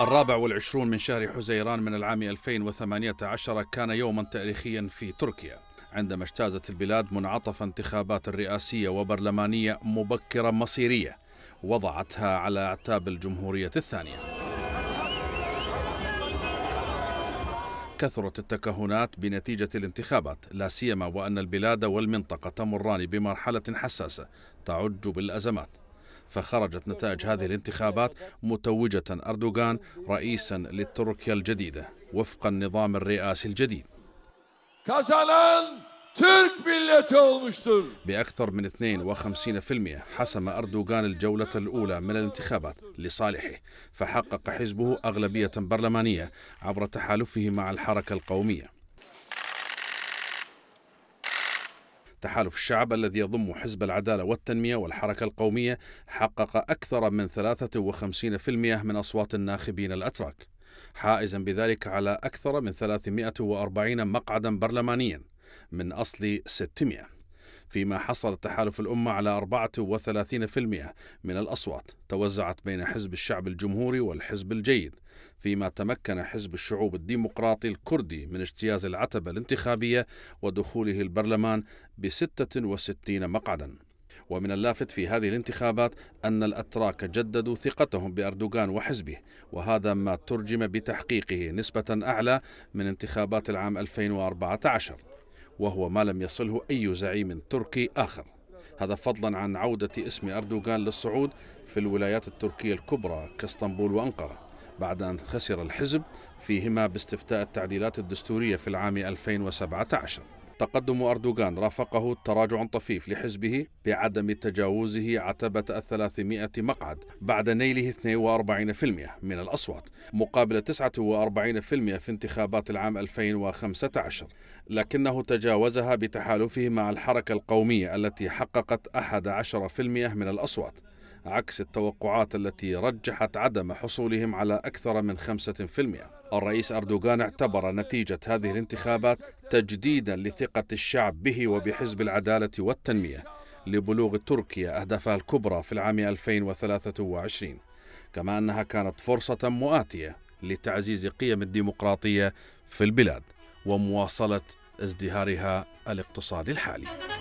الرابع والعشرون من شهر حزيران من العام 2018 كان يوما تاريخيا في تركيا عندما اجتازت البلاد منعطف انتخابات رئاسية وبرلمانية مبكرة مصيرية وضعتها على أعتاب الجمهورية الثانية كثرت التكهنات بنتيجة الانتخابات لا سيما وأن البلاد والمنطقة تمران بمرحلة حساسة تعج بالأزمات فخرجت نتائج هذه الانتخابات متوجة أردوغان رئيسا لتركيا الجديدة وفق النظام الرئاسي الجديد بأكثر من 52% حسم أردوغان الجولة الأولى من الانتخابات لصالحه فحقق حزبه أغلبية برلمانية عبر تحالفه مع الحركة القومية تحالف الشعب الذي يضم حزب العدالة والتنمية والحركة القومية حقق أكثر من 53% من أصوات الناخبين الأتراك حائزا بذلك على أكثر من 340 مقعدا برلمانيا من أصل 600 فيما حصل تحالف الأمة على 34% من الأصوات توزعت بين حزب الشعب الجمهوري والحزب الجيد فيما تمكن حزب الشعوب الديمقراطي الكردي من اجتياز العتبة الانتخابية ودخوله البرلمان ب 66 مقعدا ومن اللافت في هذه الانتخابات أن الأتراك جددوا ثقتهم بأردوغان وحزبه وهذا ما ترجم بتحقيقه نسبة أعلى من انتخابات العام 2014 وهو ما لم يصله أي زعيم تركي آخر هذا فضلا عن عودة اسم أردوغان للصعود في الولايات التركية الكبرى كاسطنبول وأنقرة بعد أن خسر الحزب فيهما باستفتاء التعديلات الدستورية في العام 2017 تقدم أردوغان رافقه تراجع طفيف لحزبه بعدم تجاوزه عتبة الثلاثمائة مقعد بعد نيله 42% من الأصوات مقابل 49% في انتخابات العام 2015 لكنه تجاوزها بتحالفه مع الحركة القومية التي حققت 11% من الأصوات عكس التوقعات التي رجحت عدم حصولهم على أكثر من 5%. الرئيس أردوغان اعتبر نتيجة هذه الانتخابات تجديدا لثقة الشعب به وبحزب العدالة والتنمية لبلوغ تركيا أهدافها الكبرى في العام 2023 كما أنها كانت فرصة مؤاتية لتعزيز قيم الديمقراطية في البلاد ومواصلة ازدهارها الاقتصادي الحالي